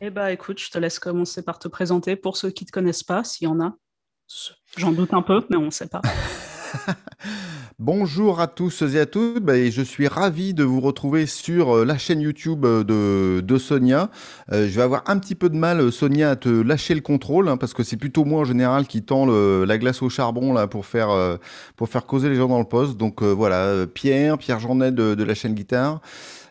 Eh bien, écoute, je te laisse commencer par te présenter pour ceux qui ne te connaissent pas, s'il y en a. J'en doute un peu, mais on ne sait pas. Bonjour à tous et à toutes, ben, je suis ravi de vous retrouver sur euh, la chaîne YouTube euh, de, Sonia. Euh, je vais avoir un petit peu de mal, Sonia, à te lâcher le contrôle, hein, parce que c'est plutôt moi en général qui tend la glace au charbon là, pour, faire, pour faire causer les gens dans le poste. Donc voilà, Pierre, Pierre Journet de la chaîne Guitare.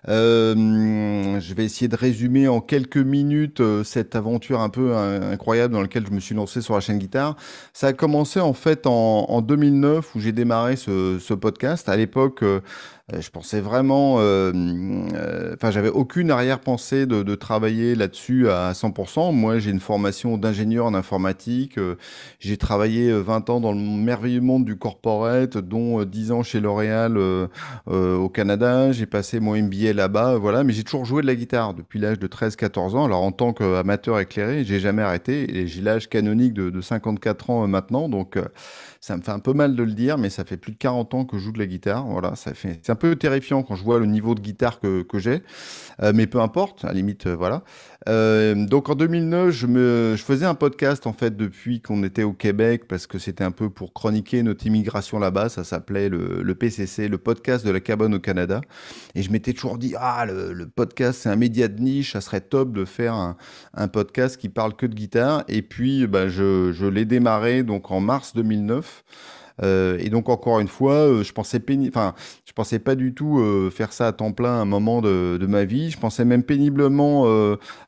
Euh, je vais essayer de résumer en quelques minutes euh, cette aventure un peu euh, incroyable dans laquelle je me suis lancé sur la chaîne guitare. Ça a commencé en fait en, 2009 où j'ai démarré ce, ce, podcast. À l'époque, euh, je pensais vraiment, euh, euh, enfin, j'avais aucune arrière-pensée de, de, travailler là-dessus à 100%. Moi, j'ai une formation d'ingénieur en informatique. j'ai travaillé 20 ans dans le merveilleux monde du corporate, dont 10 ans chez L'Oréal au Canada. J'ai passé mon MBA là-bas, voilà. Mais j'ai toujours joué de la guitare depuis l'âge de 13-14 ans. Alors, en tant qu'amateur éclairé, j'ai jamais arrêté et j'ai l'âge canonique de, de 54 ans maintenant. Donc, ça me fait un peu mal de le dire, mais ça fait plus de 40 ans que je joue de la guitare. Voilà, ça fait... C'est un peu terrifiant quand je vois le niveau de guitare que, que j'ai. Euh, mais peu importe, à la limite, euh, voilà. Euh, donc en 2009, je, me, je faisais un podcast en fait depuis qu'on était au Québec parce que c'était un peu pour chroniquer notre immigration là-bas. Ça s'appelait le, le, PCC, le podcast de la cabane au Canada. Et je m'étais toujours dit ah le, podcast c'est un média de niche, ça serait top de faire un, un podcast qui parle que de guitare. Et puis bah, je, je l'ai démarré donc en mars 2009. Euh, et donc, encore une fois, euh, je pensais enfin, je pensais pas du tout euh, faire ça à temps plein à un moment de, de ma vie. Je pensais même péniblement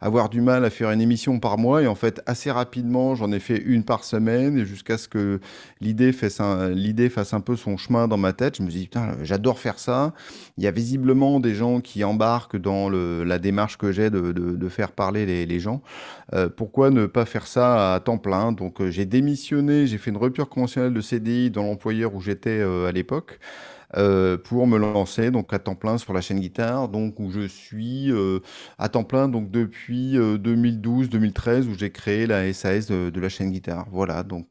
avoir du mal à faire une émission par mois. Et en fait, assez rapidement, j'en ai fait une par semaine. jusqu'à ce que l'idée fasse, un, fasse un peu son chemin dans ma tête, je me suis dit, putain, j'adore faire ça. Il y a visiblement des gens qui embarquent dans le, la démarche que j'ai de, de, de, faire parler les, les gens. pourquoi ne pas faire ça à temps plein Donc, j'ai démissionné, j'ai fait une rupture conventionnelle de CDI l'employeur où j'étais euh, à l'époque. Euh, pour me lancer donc à temps plein sur la chaîne guitare donc où je suis euh, à temps plein donc depuis 2012 2013 où j'ai créé la SAS de, la chaîne guitare voilà donc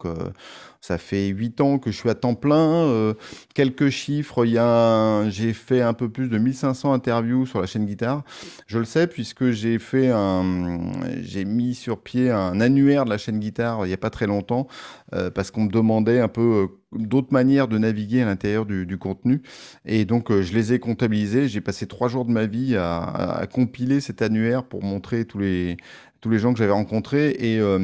ça fait 8 ans que je suis à temps plein. Euh, quelques chiffres, il y a j'ai fait un peu plus de 1500 interviews sur la chaîne guitare. Je le sais puisque j'ai fait un j'ai mis sur pied un annuaire de la chaîne guitare il n'y a pas très longtemps euh, parce qu'on me demandait un peu euh, d'autres manières de naviguer à l'intérieur du, contenu. Et donc, je les ai comptabilisés. J'ai passé trois jours de ma vie à, compiler cet annuaire pour montrer tous les, tous les gens que j'avais rencontrés. Et euh,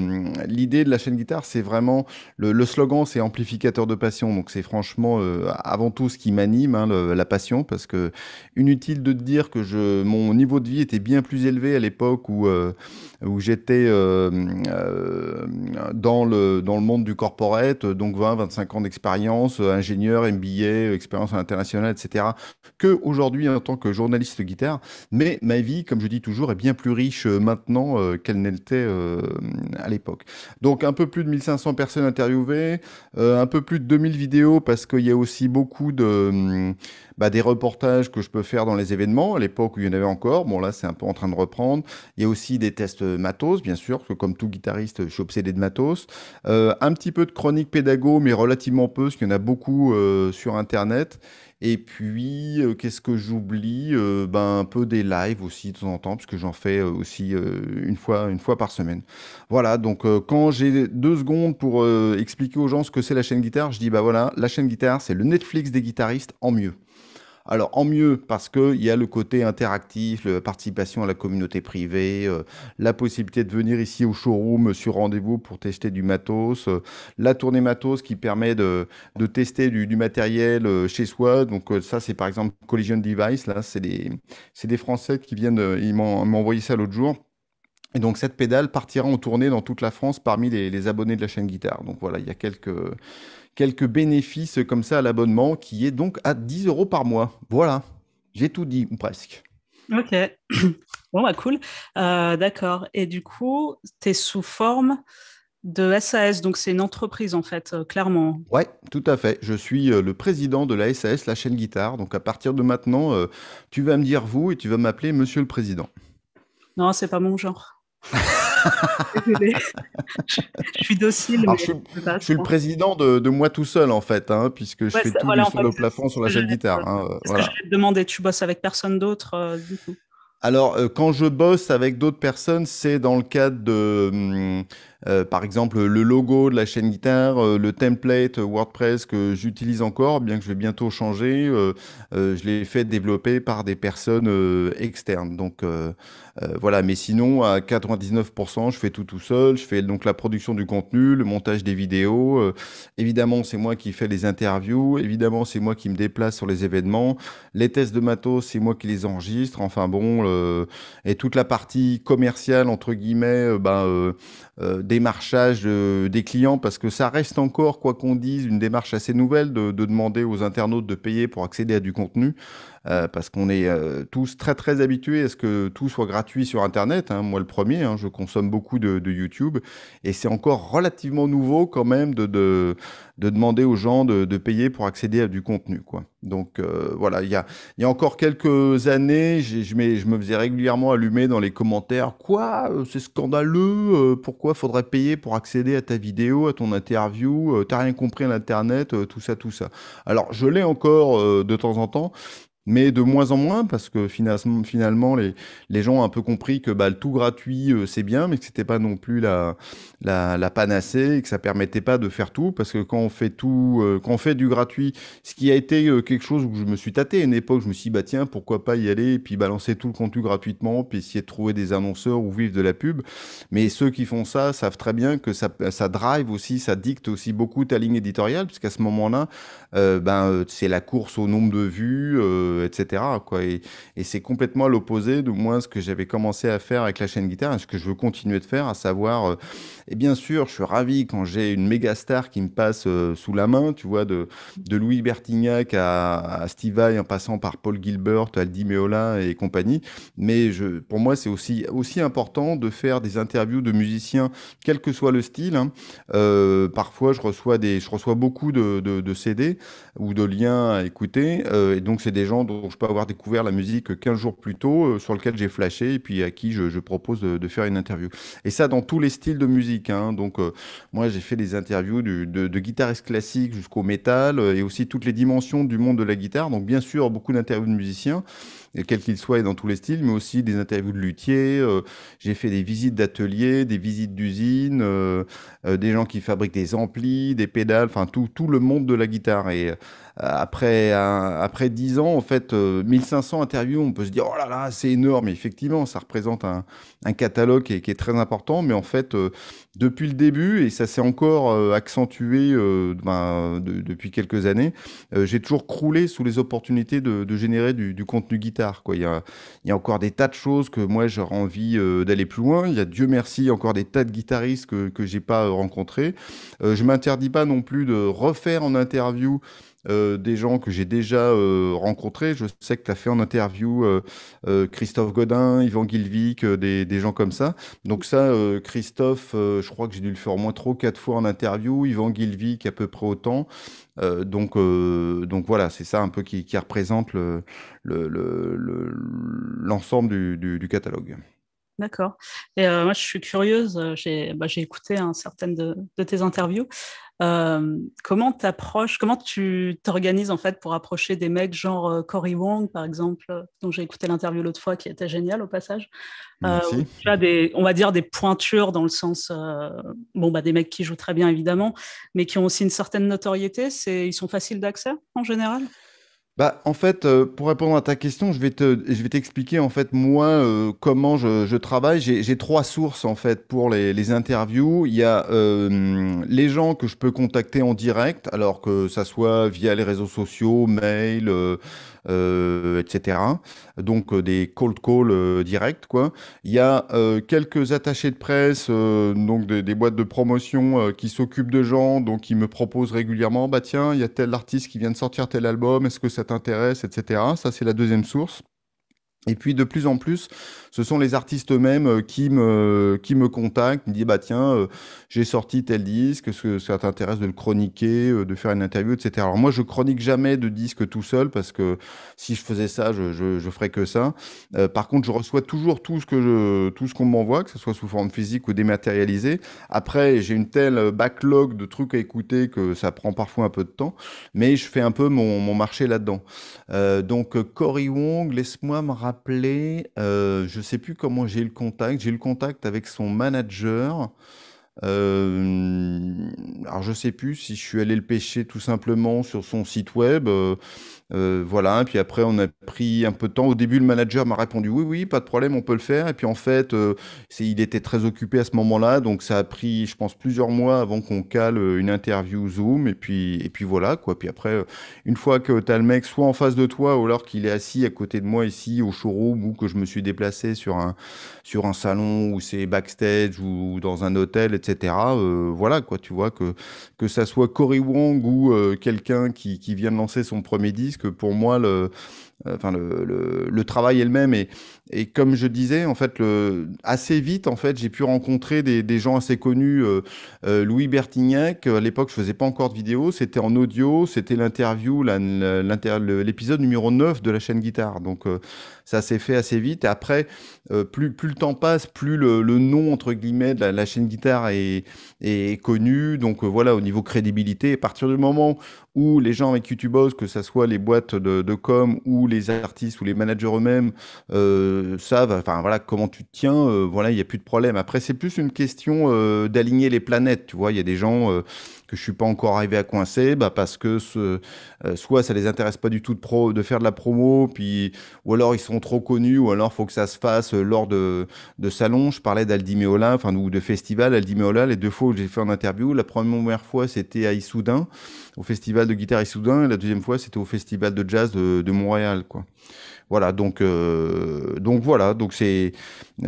l'idée de la chaîne guitare, c'est vraiment le, slogan, c'est amplificateur de passion. Donc c'est franchement euh, avant tout ce qui m'anime, hein, la passion, parce que inutile de dire que je, mon niveau de vie était bien plus élevé à l'époque où, euh, où j'étais dans, le, dans le monde du corporate, donc 20, 25 ans d'expérience, ingénieur, MBA, expérience internationale, etc., que aujourd'hui en tant que journaliste guitare. Mais ma vie, comme je dis toujours, est bien plus riche maintenant qu'elle n'était euh, à l'époque. Donc un peu plus de 1500 personnes interviewées, euh, un peu plus de 2000 vidéos parce qu'il y a aussi beaucoup de... Hum, bah, des reportages que je peux faire dans les événements, à l'époque où il y en avait encore. Bon, là, c'est un peu en train de reprendre. Il y a aussi des tests euh, matos, bien sûr, que comme tout guitariste, je suis obsédé de matos. un petit peu de chronique pédago, mais relativement peu, parce qu'il y en a beaucoup sur Internet. Et puis, euh, qu'est-ce que j'oublie euh, ben, Un peu des lives aussi de temps en temps, puisque j'en fais euh, aussi une, fois, une fois par semaine. Voilà, donc quand j'ai deux secondes pour expliquer aux gens ce que c'est la chaîne guitare, je dis, bah voilà, la chaîne guitare, c'est le Netflix des guitaristes en mieux. Alors en mieux parce qu'il y a le côté interactif, la participation à la communauté privée, euh, la possibilité de venir ici au showroom sur rendez-vous pour tester du matos, euh, la tournée matos qui permet de, tester du, matériel euh, chez soi. Donc ça c'est par exemple Collision Device, là c'est des, des Français qui viennent, ils m'ont envoyé ça l'autre jour. Et donc cette pédale partira en tournée dans toute la France parmi les, les abonnés de la chaîne guitare. Donc voilà, il y a quelques quelques bénéfices comme ça à l'abonnement qui est donc à 10 euros par mois. Voilà, j'ai tout dit, presque. Ok, bon bah cool. Euh, d'accord, et du coup, tu es sous forme de SAS, donc c'est une entreprise en fait, euh, clairement. Ouais, tout à fait. Je suis euh, le président de la SAS, la chaîne guitare. Donc à partir de maintenant, tu vas me dire vous et tu vas m'appeler Monsieur le Président. Non, c'est pas mon genre. je, suis docile. mais je, suis le hein. président de, moi tout seul, en fait, hein, puisque je fais tout sur le plafond, sur la chaîne guitare. Hein, je vais te demander, tu bosses avec personne d'autre euh, du coup alors, euh, quand je bosse avec d'autres personnes, c'est dans le cadre de, hum, euh, par exemple, le logo de la chaîne guitare, euh, le template WordPress que j'utilise encore, bien que je vais bientôt changer, euh, je l'ai fait développer par des personnes externes. Donc voilà, mais sinon, à 99%, je fais tout tout seul. Je fais donc la production du contenu, le montage des vidéos. évidemment, c'est moi qui fais les interviews. Évidemment, c'est moi qui me déplace sur les événements. Les tests de matos, c'est moi qui les enregistre. Enfin bon, et toute la partie commerciale, entre guillemets, ben, démarchage euh, des clients parce que ça reste encore, quoi qu'on dise, une démarche assez nouvelle de, demander aux internautes de payer pour accéder à du contenu euh, parce qu'on est euh, tous très très habitués à ce que tout soit gratuit sur Internet. Hein. moi le premier, hein, je consomme beaucoup de, YouTube et c'est encore relativement nouveau quand même de, de, demander aux gens de, payer pour accéder à du contenu. Quoi. Donc voilà, il y a, y a, encore quelques années, je, me faisais régulièrement allumer dans les commentaires, quoi, c'est scandaleux, pourquoi faudrait payer pour accéder à ta vidéo, à ton interview, euh, t'as rien compris à l'internet, euh, tout ça, tout ça. Alors je l'ai encore euh, de temps en temps, mais de moins en moins parce que finalement les, les gens ont un peu compris que bah, le tout gratuit euh, c'est bien mais que c'était pas non plus la, la, panacée et que ça permettait pas de faire tout parce que quand on fait tout euh, fait du gratuit ce qui a été euh, quelque chose où je me suis tâté à une époque je me suis dit bah tiens pourquoi pas y aller et puis balancer tout le contenu gratuitement puis essayer de trouver des annonceurs ou vivre de la pub mais ceux qui font ça savent très bien que ça, drive aussi ça dicte aussi beaucoup ta ligne éditoriale parce qu'à ce moment là ben, c'est la course au nombre de vues euh, etc. Quoi. Et, c'est complètement l'opposé de moi ce que j'avais commencé à faire avec la chaîne guitare et ce que je veux continuer de faire, à savoir, euh, et bien sûr, je suis ravi quand j'ai une méga star qui me passe euh, sous la main, tu vois, de, de Louis Bertignac à, Steve Vai en passant par Paul Gilbert, Aldi Meola et compagnie. Mais je, pour moi, c'est aussi, aussi important de faire des interviews de musiciens, quel que soit le style. Hein. parfois, je reçois, des, je reçois beaucoup de, de CD ou de liens à écouter. et donc, c'est des gens dont je peux avoir découvert la musique 15 jours plus tôt, euh, sur lequel j'ai flashé et puis à qui je, propose de, faire une interview. Et ça dans tous les styles de musique. Hein. Donc euh, moi j'ai fait des interviews de, de guitaristes classiques jusqu'au métal euh, et aussi toutes les dimensions du monde de la guitare. Donc bien sûr beaucoup d'interviews de musiciens quels qu'ils soient et dans tous les styles, mais aussi des interviews de luthiers. j'ai fait des visites d'ateliers, des visites d'usines, des gens qui fabriquent des amplis, des pédales, enfin tout, tout le monde de la guitare. Et euh, après, après 10 ans, en fait, 1500 euh, interviews, on peut se dire, oh là là, c'est énorme. Et effectivement, ça représente un, un catalogue qui est, qui est, très important. Mais en fait, euh, depuis le début, et ça s'est encore accentué ben, depuis quelques années, j'ai toujours croulé sous les opportunités de, de générer du, du, contenu guitare. Quoi. Il, y a, il y a encore des tas de choses que moi, j'aurais envie d'aller plus loin. Il y a, Dieu merci, encore des tas de guitaristes que, que j'ai pas rencontrés. je m'interdis pas non plus de refaire en interview euh, des gens que j'ai déjà euh, rencontrés. Je sais que tu as fait en interview euh, Christophe Godin, Yvan Guilvic, des, gens comme ça. Donc ça, Christophe, je crois que j'ai dû le faire au moins trois, quatre fois en interview. Yvan Guilvic, à peu près autant. donc, voilà, c'est ça un peu qui, représente l'ensemble du catalogue. D'accord. Et euh, moi, je suis curieuse, euh, j'ai bah, écouté certaines de, tes interviews. Euh, comment comment tu t'organises en fait pour approcher des mecs genre Cory Wong, par exemple, dont j'ai écouté l'interview l'autre fois qui était géniale au passage. Tu as des, on va dire des pointures dans le sens, bon, bah, des mecs qui jouent très bien évidemment, mais qui ont aussi une certaine notoriété, ils sont faciles d'accès en général bah, en fait, euh, pour répondre à ta question, je vais te, je vais t'expliquer en fait moi euh, comment je, je travaille. J'ai, j'ai trois sources en fait pour les, les interviews. Il y a euh, les gens que je peux contacter en direct, alors que ça soit via les réseaux sociaux, mail, euh, etc. Donc euh, des cold calls euh, directs. Quoi. Il y a quelques attachés de presse, donc des, des, boîtes de promotion qui s'occupent de gens, donc qui me proposent régulièrement, bah tiens, il y a tel artiste qui vient de sortir tel album, est-ce que ça t'intéresse, etc. Ça, c'est la deuxième source. Et puis de plus en plus, ce sont les artistes eux-mêmes euh, qui me, qui me contactent, me disent bah tiens, euh, j'ai sorti tel disque, est-ce que ça t'intéresse de le chroniquer, euh, de faire une interview, etc. Alors moi, je chronique jamais de disque tout seul parce que si je faisais ça, je, je, ferais que ça. par contre, je reçois toujours tout ce que qu'on m'envoie, que ce soit sous forme physique ou dématérialisée. Après, j'ai une telle backlog de trucs à écouter que ça prend parfois un peu de temps, mais je fais un peu mon, marché là-dedans. donc Cory Wong, laisse-moi me rappeler, je sais plus comment j'ai eu le contact. J'ai eu le contact avec son manager. Euh, alors je sais plus si je suis allé le pêcher tout simplement sur son site web, euh, euh, voilà, et puis après, on a pris un peu de temps. Au début, le manager m'a répondu oui, oui, pas de problème, on peut le faire. Et puis en fait, euh, c'est il était très occupé à ce moment-là, donc ça a pris, je pense, plusieurs mois avant qu'on cale euh, une interview Zoom. Et puis, et puis voilà, quoi. Puis après, une fois que tu as le mec soit en face de toi, ou alors qu'il est assis à côté de moi ici au showroom, ou que je me suis déplacé sur un, sur un salon, ou c'est backstage, ou dans un hôtel, etc. voilà, quoi, tu vois, que, que ça soit Cory Wong ou quelqu'un qui, qui vient de lancer son premier disque que pour moi, le, euh, enfin le, travail est le même et, et comme je disais en fait le, assez vite en fait j'ai pu rencontrer des, gens assez connus euh, euh, Louis Bertignac à l'époque je faisais pas encore de vidéo c'était en audio c'était l'interview l'épisode numéro 9 de la chaîne guitare donc ça s'est fait assez vite et après plus, plus le temps passe plus le, nom entre guillemets de la, chaîne guitare est, est connu donc voilà au niveau crédibilité à partir du moment où les gens avec YouTube que ce soit les boîtes de com ou les artistes ou les managers eux-mêmes euh, savent, enfin voilà, comment tu te tiens, euh, voilà, il n'y a plus de problème. Après, c'est plus une question euh, d'aligner les planètes, tu vois. Il y a des gens je je suis pas encore arrivé à coincer bah parce que euh, soit ça les intéresse pas du tout de, pro, de faire de la promo, puis, ou alors ils sont trop connus, ou alors faut que ça se fasse euh, lors de, de salons. Je parlais Meola, enfin, ou de festival Meola, les deux fois où j'ai fait en interview. La première fois, c'était à Issoudun, au festival de guitare Issoudun, et la deuxième fois, c'était au festival de jazz de, Montréal, quoi. Voilà, donc, euh, donc voilà, donc c'est,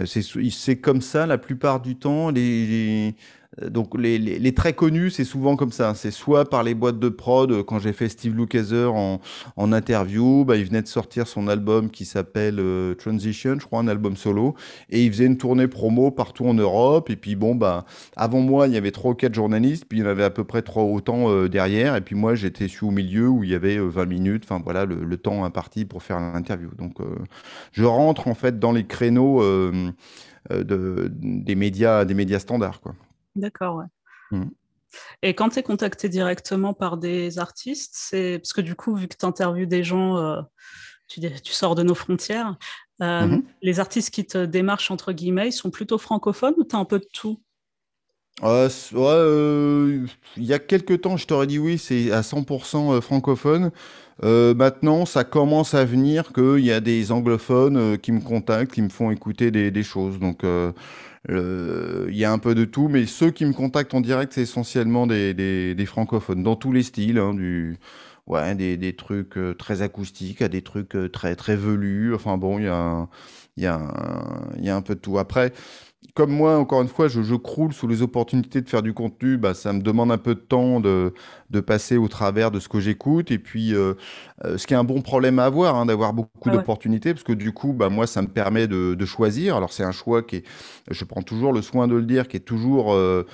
c'est, c'est comme ça la plupart du temps. les euh, donc les, les, les, très connus, c'est souvent comme ça. C'est soit par les boîtes de prod, euh, quand j'ai fait Steve Lukather en, en, interview, bah, il venait de sortir son album qui s'appelle euh, Transition, je crois, un album solo, et il faisait une tournée promo partout en Europe. Et puis bon, bah, avant moi, il y avait trois ou quatre journalistes, puis il y en avait à peu près trois autant derrière. Et puis moi, j'étais au milieu où il y avait 20 minutes, enfin voilà, le, le, temps imparti pour faire l'interview. Donc je rentre en fait dans les créneaux de, des, médias, des médias standards. Quoi. D'accord, ouais. Mm. Et quand tu es contacté directement par des artistes, c'est parce que du coup, vu que tu interviews des gens, euh, tu, sors de nos frontières, euh, mm-hmm. les artistes qui te démarchent, entre guillemets, sont plutôt francophones ou tu as un peu de tout ah, euh, ouais, il y a quelques temps, je t'aurais dit oui, c'est à 100% euh, francophone. Euh, maintenant, ça commence à venir qu'il y a des anglophones euh, qui me contactent, qui me font écouter des, des choses. Donc, euh, il y a un peu de tout, mais ceux qui me contactent en direct, c'est essentiellement des, des, des, francophones, dans tous les styles, hein, du, ouais, des, trucs très acoustiques à des trucs très, très velus. Enfin bon, il y a, y, a y a un peu de tout. Après, comme moi, encore une fois, je, croule sous les opportunités de faire du contenu. Bah, ça me demande un peu de temps de, de passer au travers de ce que j'écoute. Et puis, euh, euh, ce qui est un bon problème à avoir, hein, d'avoir beaucoup ah d'opportunités, parce que du coup, bah, moi, ça me permet de, choisir. Alors, c'est un choix qui est, je prends toujours le soin de le dire, qui est toujours euh,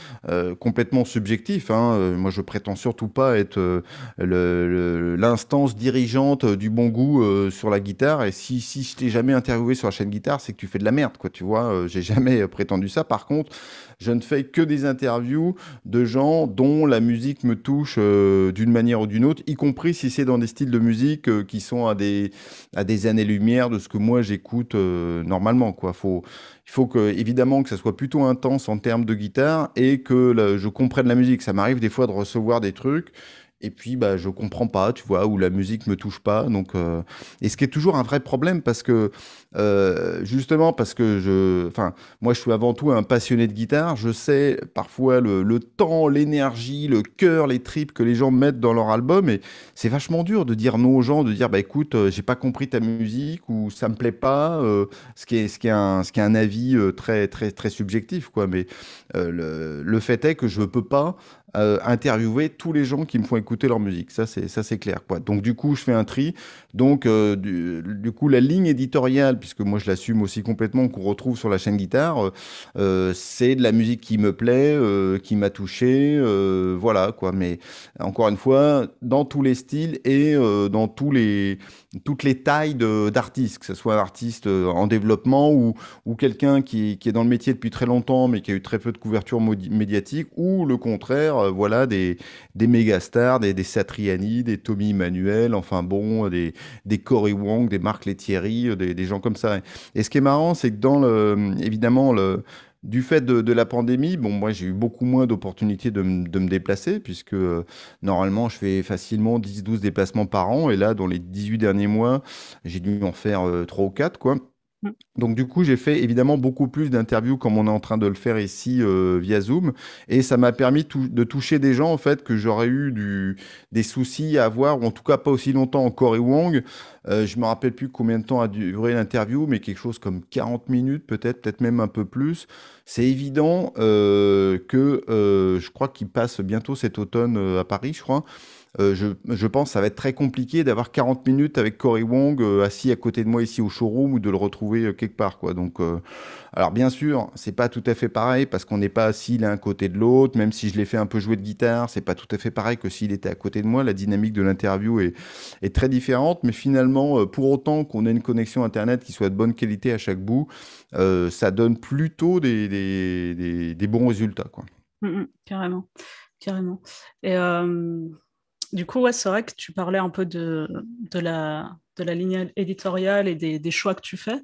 complètement subjectif. Hein. Moi, je prétends surtout pas être l'instance dirigeante du bon goût sur la guitare. Et si, si je t'ai jamais interviewé sur la chaîne guitare, c'est que tu fais de la merde, quoi. Tu vois, j'ai jamais prétendu ça. Par contre, je ne fais que des interviews de gens dont la musique me touche euh, d'une manière ou d'une autre, y compris si c'est dans des styles de musique euh, qui sont à des, à des années-lumière de ce que moi j'écoute euh, normalement. Quoi. Faut, il faut que, évidemment que ça soit plutôt intense en termes de guitare et que je comprenne la musique. Ça m'arrive des fois de recevoir des trucs et puis bah je comprends pas, tu vois, ou la musique me touche pas. Donc euh, et ce qui est toujours un vrai problème parce que euh, justement parce que je, enfin moi je suis avant tout un passionné de guitare. Je sais parfois le, temps, l'énergie, le cœur, les tripes que les gens mettent dans leur album et c'est vachement dur de dire non aux gens, de dire bah écoute je euh, j'ai pas compris ta musique ou ça me plaît pas. ce qui est ce qui est un ce qui est un avis très très très subjectif quoi. Mais le, le fait est que je peux pas euh, interviewer tous les gens qui me font écouter leur musique. Ça, c'est ça, c'est clair. Quoi. Donc du coup, je fais un tri. Donc euh, du, coup, la ligne éditoriale, puisque moi je l'assume aussi complètement, qu'on retrouve sur la chaîne guitare, euh, c'est de la musique qui me plaît, qui m'a touché, voilà quoi. Mais encore une fois, dans tous les styles et dans tous les toutes les tailles d'artistes, que ce soit un artiste euh, en développement ou, quelqu'un qui, est dans le métier depuis très longtemps mais qui a eu très peu de couverture médiatique, ou le contraire, euh, voilà, des, des méga stars, des, Satriani, des Tommy Emmanuel, enfin bon, des, des Wong, des Marc Lethierry, euh, des, des gens comme ça. Et ce qui est marrant, c'est que dans le, évidemment, le, du fait de, la pandémie, bon, moi, j'ai eu beaucoup moins d'opportunités de, me déplacer, puisque euh, normalement, je fais facilement 10-12 déplacements par an. Et là, dans les 18 derniers mois, j'ai dû en faire euh, trois ou quatre quoi. Mm. Donc du coup, j'ai fait évidemment beaucoup plus d'interviews comme on est en train de le faire ici euh, via Zoom, et ça m'a permis de toucher des gens en fait que j'aurais eu des soucis à avoir, ou en tout cas pas aussi longtemps en Et Wong. Euh, je me rappelle plus combien de temps a duré l'interview, mais quelque chose comme 40 minutes peut-être, peut-être même un peu plus. C'est évident euh, que je crois qu'il passe bientôt cet automne à Paris, je crois. Euh, je, pense que ça va être très compliqué d'avoir 40 minutes avec Cory Wong euh, assis à côté de moi ici au showroom ou de le retrouver euh, quelque part. Quoi. Donc, alors bien sûr, c'est pas tout à fait pareil parce qu'on n'est pas assis l'un côté de l'autre. Même si je l'ai fait un peu jouer de guitare, c'est pas tout à fait pareil que s'il était à côté de moi. La dynamique de l'interview est, très différente. Mais finalement, pour autant qu'on ait une connexion internet qui soit de bonne qualité à chaque bout, ça donne plutôt des, bons résultats. Quoi. Mmh, mmh, carrément. Carrément. Et du coup, c'est vrai que tu parlais un peu de, la, de la ligne éditoriale et des, choix que tu fais.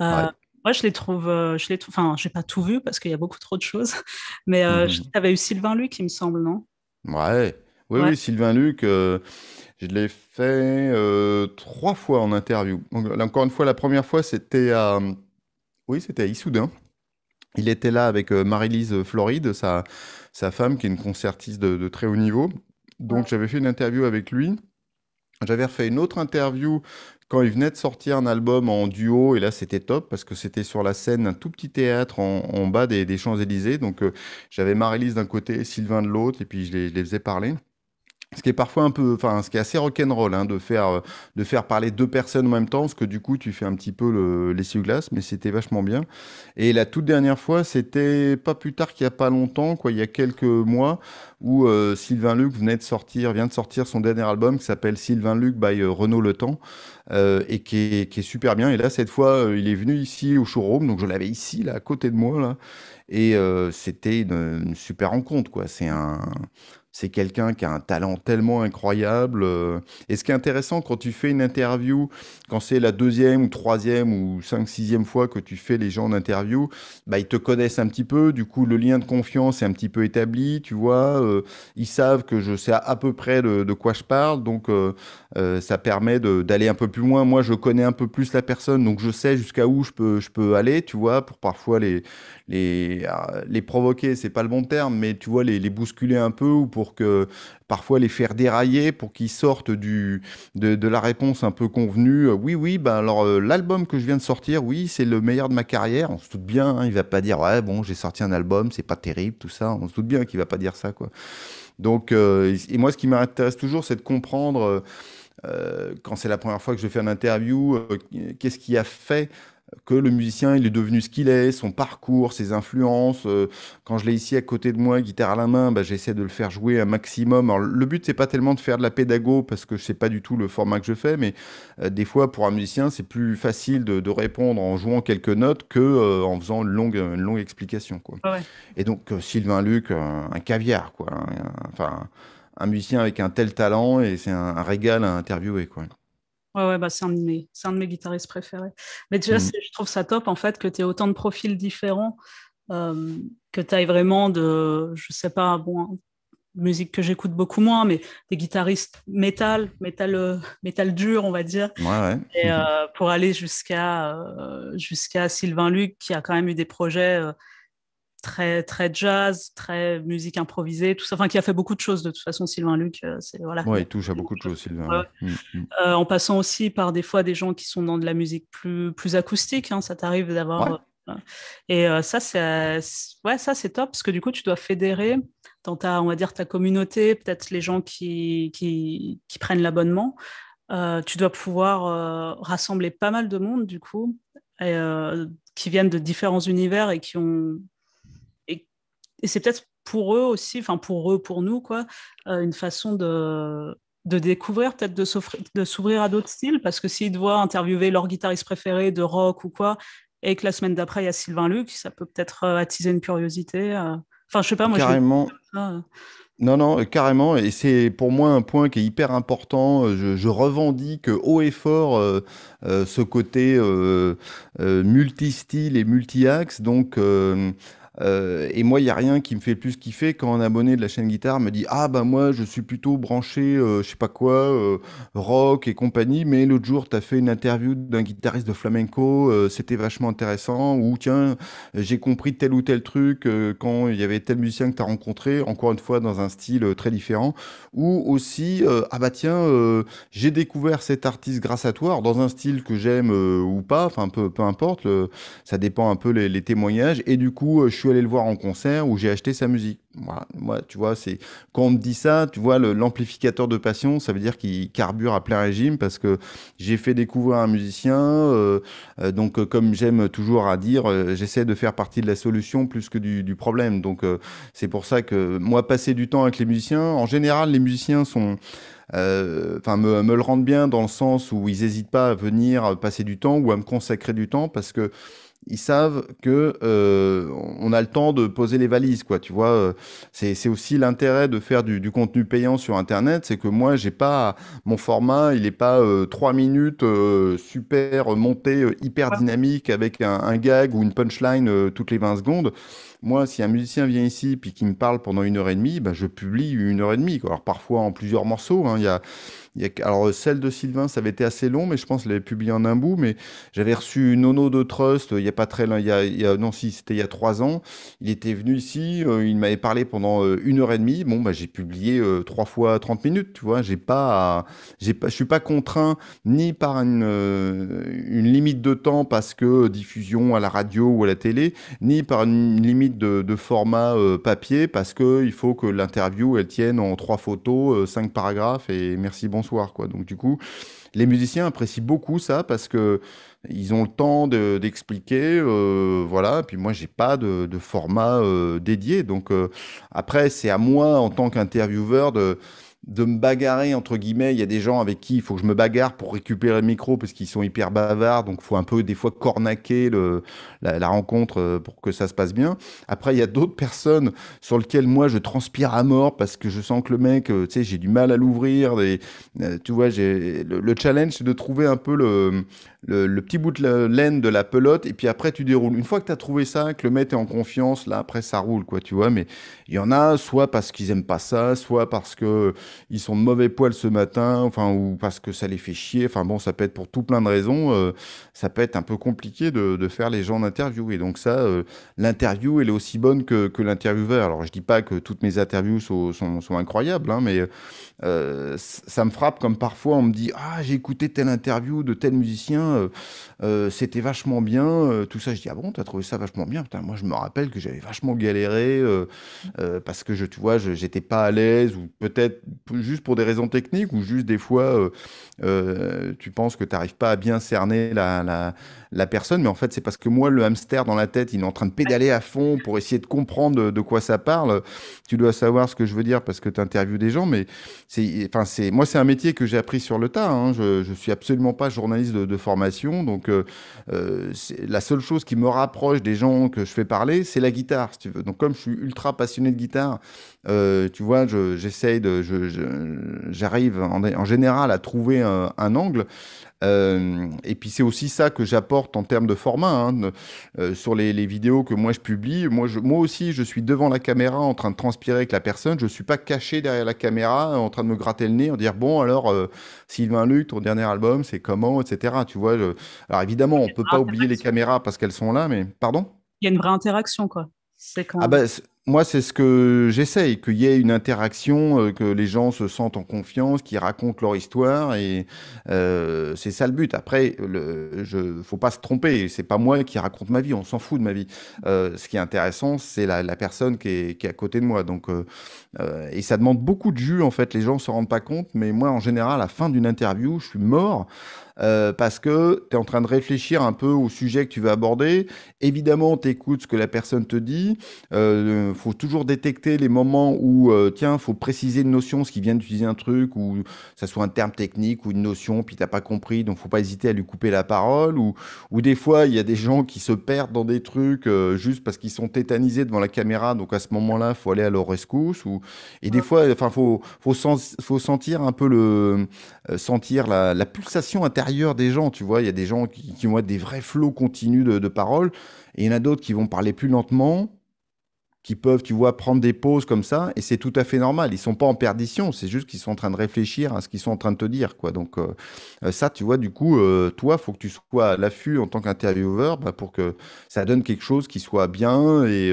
Euh, moi, je les trouve, euh, je les enfin, j'ai pas tout vu parce qu'il y a beaucoup trop de choses, mais euh, mhm. avais eu Sylvain Luc, il me semble, non Ouais, oui, oui, Sylvain Luc, euh, je l'ai fait trois fois en interview. encore une fois, la première fois, c'était à, oui, c'était à Issoudun. Il était là avec Marie-Lise Floride, sa, femme, qui est une concertiste de très haut niveau. Donc j'avais fait une interview avec lui. J'avais refait une autre interview quand il venait de sortir un album en duo, et là c'était top parce que c'était sur la scène d'un tout petit théâtre en, bas des, Champs-Élysées. Donc euh, j'avais Marie-Lise d'un côté, Sylvain de l'autre, et puis je les faisais parler ce qui est parfois un peu, enfin, ce qui est assez rock'n'roll, hein, de faire euh, de faire parler deux personnes en même temps, parce que du coup, tu fais un petit peu l'essuie-glace, mais c'était vachement bien. Et la toute dernière fois, c'était pas plus tard qu'il y a pas longtemps, quoi, il y a quelques mois, où euh, Sylvain Luc venait de sortir, vient de sortir son dernier album qui s'appelle Sylvain Luc by euh, Renaud Le Temps, euh, et qui est, qui est, super bien. Et là, cette fois, il est venu ici au showroom, donc je l'avais ici, là, à côté de moi, là, et c'était une, une super rencontre, quoi. C'est un c'est quelqu'un qui a un talent tellement incroyable. Euh. Et ce qui est intéressant quand tu fais une interview, quand c'est la deuxième ou troisième ou cinq, sixième fois que tu fais les gens d'interview, bah, ils te connaissent un petit peu. Du coup, le lien de confiance est un petit peu établi, tu vois. Euh. ils savent que je sais à peu près de, quoi je parle. Donc, euh, ça permet d'aller un peu plus loin. Moi, je connais un peu plus la personne. Donc, je sais jusqu'à où je peux, je peux aller, tu vois, pour parfois les, les, euh, les provoquer, c'est pas le bon terme, mais tu vois, les, bousculer un peu ou pour que parfois les faire dérailler pour qu'ils sortent du, de, la réponse un peu convenue. Euh, oui, oui, ben alors euh, l'album que je viens de sortir, oui, c'est le meilleur de ma carrière. On se doute bien, hein, il va pas dire, ouais, bon, j'ai sorti un album, c'est pas terrible, tout ça. On se doute bien qu'il va pas dire ça, quoi. Donc, et moi, ce qui m'intéresse toujours, c'est de comprendre. quand c'est la première fois que je fais une interview, qu'est-ce qui a fait que le musicien, il est devenu ce qu'il est, son parcours, ses influences. Euh, quand je l'ai ici à côté de moi, guitare à la main, bah, j'essaie de le faire jouer un maximum. le but, c'est pas tellement de faire de la pédago, parce que je sais pas du tout le format que je fais, mais euh, des fois, pour un musicien, c'est plus facile de, répondre en jouant quelques notes que euh, en faisant une longue, longue explication. Ah et donc, Sylvain Luc, un caviar, quoi. Hein, enfin, un, musicien avec un tel talent, et c'est un, un régal à interviewer, quoi. Ouais, ouais, bah c'est un, de mes, un de guitaristes préférés. Mais déjà, mmh. je trouve ça top en fait que tu aies autant de profils différents, euh, que tu ailles vraiment de, je sais pas, bon, musique que j'écoute beaucoup moins, mais des guitaristes métal, métal, euh, métal dur, on va dire. Mmh euh, pour aller jusqu'à jusqu'à Sylvain Luc, qui a quand même eu des projets très très jazz, très musique improvisée, tout ça. Enfin, qui a fait beaucoup de choses de toute façon, Sylvain Luc. Euh, c'est voilà. Ouais, il touche à beaucoup de choses, Sylvain. Mm, mm. Euh, en passant aussi par des fois des gens qui sont dans de la musique plus plus acoustique. Hein, ça t'arrive d'avoir. Euh, et ça, c'est ouais, ça c'est top parce que du coup, tu dois fédérer dans ta, on va dire, ta communauté, peut-être les gens qui, qui, prennent l'abonnement. tu dois pouvoir rassembler pas mal de monde du coup, qui viennent de différents univers et qui ont et c'est peut-être pour eux aussi, enfin pour eux, pour nous, quoi, euh, une façon de, de découvrir, peut-être de s'ouvrir à d'autres styles, parce que s'ils doivent interviewer leur guitariste préféré de rock ou quoi, et que la semaine d'après, il y a Sylvain Luc, ça peut peut-être euh, attiser une curiosité. Euh. Enfin, je sais pas, moi, carrément. Non, non, carrément. Et c'est pour moi un point qui est hyper important. Je, revendique haut et fort ce côté multi-style et multi-axe. Donc, euh, et moi, il n'y a rien qui me fait plus kiffer quand un abonné de la chaîne guitare me dit Ah, bah moi, je suis plutôt branché, euh, je sais pas quoi, euh, rock et compagnie, mais l'autre jour, tu as fait une interview d'un guitariste de flamenco, c'était vachement intéressant, ou tiens, j'ai compris tel ou tel truc quand il y avait tel musicien que tu as rencontré, encore une fois, dans un style très différent, ou aussi Ah, bah tiens, j'ai découvert cet artiste grâce à toi, dans un style que j'aime ou pas, enfin peu, peu importe, ça dépend un peu les témoignages, et du coup, je suis aller le voir en concert ou j'ai acheté sa musique. Moi, tu vois, c'est quand on me dit ça, tu vois, l'amplificateur de passion, ça veut dire qu'il carbure à plein régime parce que j'ai fait découvrir un musicien. Euh, euh, donc, euh, comme j'aime toujours à dire, j'essaie de faire partie de la solution plus que du, problème. Donc, c'est pour ça que moi, passer du temps avec les musiciens, en général, les musiciens sont enfin me, me, le rendent bien dans le sens où ils n'hésitent pas à venir passer du temps ou à me consacrer du temps parce que ils savent que euh, on a le temps de poser les valises, quoi. Tu vois, euh, c'est aussi l'intérêt de faire du, du, contenu payant sur Internet, c'est que moi, j'ai pas mon format, il est pas euh, trois minutes euh, super monté, hyper dynamique avec un, gag ou une punchline toutes les 20 secondes. Moi, si un musicien vient ici puis qui me parle pendant une heure et demie, ben je publie une heure et demie. Quoi. Alors parfois en plusieurs morceaux. Hein, il y a alors, euh, celle de Sylvain, ça avait été assez long, mais je pense que je l'avais publié en un bout. Mais j'avais reçu Nono de Trust, euh, il y a pas très il il non, si, c'était il y a trois ans. Il était venu ici, euh, il m'avait parlé pendant une heure et demie. Bon, bah, j'ai publié trois fois 30 minutes, tu vois. J'ai pas, j'ai pas, je suis pas contraint ni par une, une limite de temps parce que diffusion à la radio ou à la télé, ni par une limite de, format papier parce que il faut que l'interview elle tienne en trois photos, cinq paragraphes et merci, beaucoup soir Quoi. Donc du coup, les musiciens apprécient beaucoup ça parce que ils ont le temps d'expliquer, euh, voilà. Puis moi, j'ai pas de, format euh, dédié, donc euh, après, c'est à moi en tant qu'intervieweur de de me bagarrer, entre guillemets. Il y a des gens avec qui il faut que je me bagarre pour récupérer le micro parce qu'ils sont hyper bavards. Donc, faut un peu, des fois, cornaquer le, la, rencontre euh, pour que ça se passe bien. Après, il y a d'autres personnes sur lesquelles moi, je transpire à mort parce que je sens que le mec, euh, tu sais, j'ai du mal à l'ouvrir. Et, euh, tu vois, le challenge, c'est de trouver un peu le, le, petit bout de laine de la pelote, et puis après tu déroules. Une fois que tu as trouvé ça, que le mec est en confiance, là après ça roule, quoi, tu vois. Mais il y en a, soit parce qu'ils aiment pas ça, soit parce qu'ils sont de mauvais poils ce matin, enfin, ou parce que ça les fait chier. Enfin bon, ça peut être pour tout plein de raisons. Euh, ça peut être un peu compliqué de, faire les gens Et Donc ça, euh, l'interview, elle est aussi bonne que, que l'intervieweur. Alors je dis pas que toutes mes interviews sont, incroyables, hein, mais euh, ça me frappe comme parfois on me dit Ah, j'ai écouté telle interview de tel musicien euh, euh, c'était vachement bien, euh, tout ça. Je dis, ah bon, t'as trouvé ça vachement bien Putain, moi, je me rappelle que j'avais vachement galéré parce que, je, tu vois, j'étais pas à l'aise ou peut-être juste pour des raisons techniques ou juste des fois, tu penses que t'arrives pas à bien cerner la, la, la personne, mais en fait, c'est parce que moi, le hamster dans la tête, il est en train de pédaler à fond pour essayer de comprendre de, quoi ça parle. Tu dois savoir ce que je veux dire parce que tu interviews des gens, mais c'est, enfin, c'est, moi, c'est un métier que j'ai appris sur le tas. Hein. Je, suis absolument pas journaliste de, de formation donc, euh, euh, la seule chose qui me rapproche des gens que je fais parler, c'est la guitare, si tu veux. Donc, comme je suis ultra passionné de guitare, euh, tu vois, j'essaye de. J'arrive en, général à trouver un, angle. et puis c'est aussi ça que j'apporte en termes de format. Hein, sur les, vidéos que moi je publie, moi, je, moi aussi je suis devant la caméra en train de transpirer avec la personne. Je ne suis pas caché derrière la caméra en train de me gratter le nez en dire bon alors Sylvain Luc, ton dernier album, c'est comment, etc. Tu vois, alors évidemment, on ne peut pas oublier les caméras parce qu'elles sont là, mais pardon Il y a une vraie interaction, quoi. C'est Quand... Ah bah, moi, c'est ce que j'essaye, qu'il y ait une interaction, euh, que les gens se sentent en confiance, qu'ils racontent leur histoire, et euh, c'est ça le but. Après, le, je, faut pas se tromper, c'est pas moi qui raconte ma vie, on s'en fout de ma vie. Euh, ce qui est intéressant, c'est la, personne qui est, qui est, à côté de moi. Donc, et ça demande beaucoup de jus en fait. Les gens se rendent pas compte, mais moi, en général, à la fin d'une interview, je suis mort. Euh, parce que tu es en train de réfléchir un peu au sujet que tu vas aborder. Évidemment, tu écoutes ce que la personne te dit. Il euh, faut toujours détecter les moments où, tiens, euh, tiens, faut préciser une notion, ce qui vient d'utiliser un truc, ou ça soit un terme technique ou une notion, puis tu pas compris, donc faut pas hésiter à lui couper la parole. Ou, ou des fois, il y a des gens qui se perdent dans des trucs juste parce qu'ils sont tétanisés devant la caméra, donc à ce moment-là, il faut aller à leur rescousse. Ou... Et des fois, il faut, faut, faut sentir un peu le, sentir la, la pulsation intérieure ailleurs des gens, tu vois. Il y a des gens qui, qui vont des vrais flots continus de, paroles, et il y en a d'autres qui vont parler plus lentement, qui peuvent, tu vois, prendre des pauses comme ça, et c'est tout à fait normal. Ils sont pas en perdition, c'est juste qu'ils sont en train de réfléchir à ce qu'ils sont en train de te dire, quoi. Donc euh, euh, ça, tu vois, du coup, toi, euh, toi, faut que tu sois à l'affût en tant qu'intervieweur bah, pour que ça donne quelque chose qui soit bien et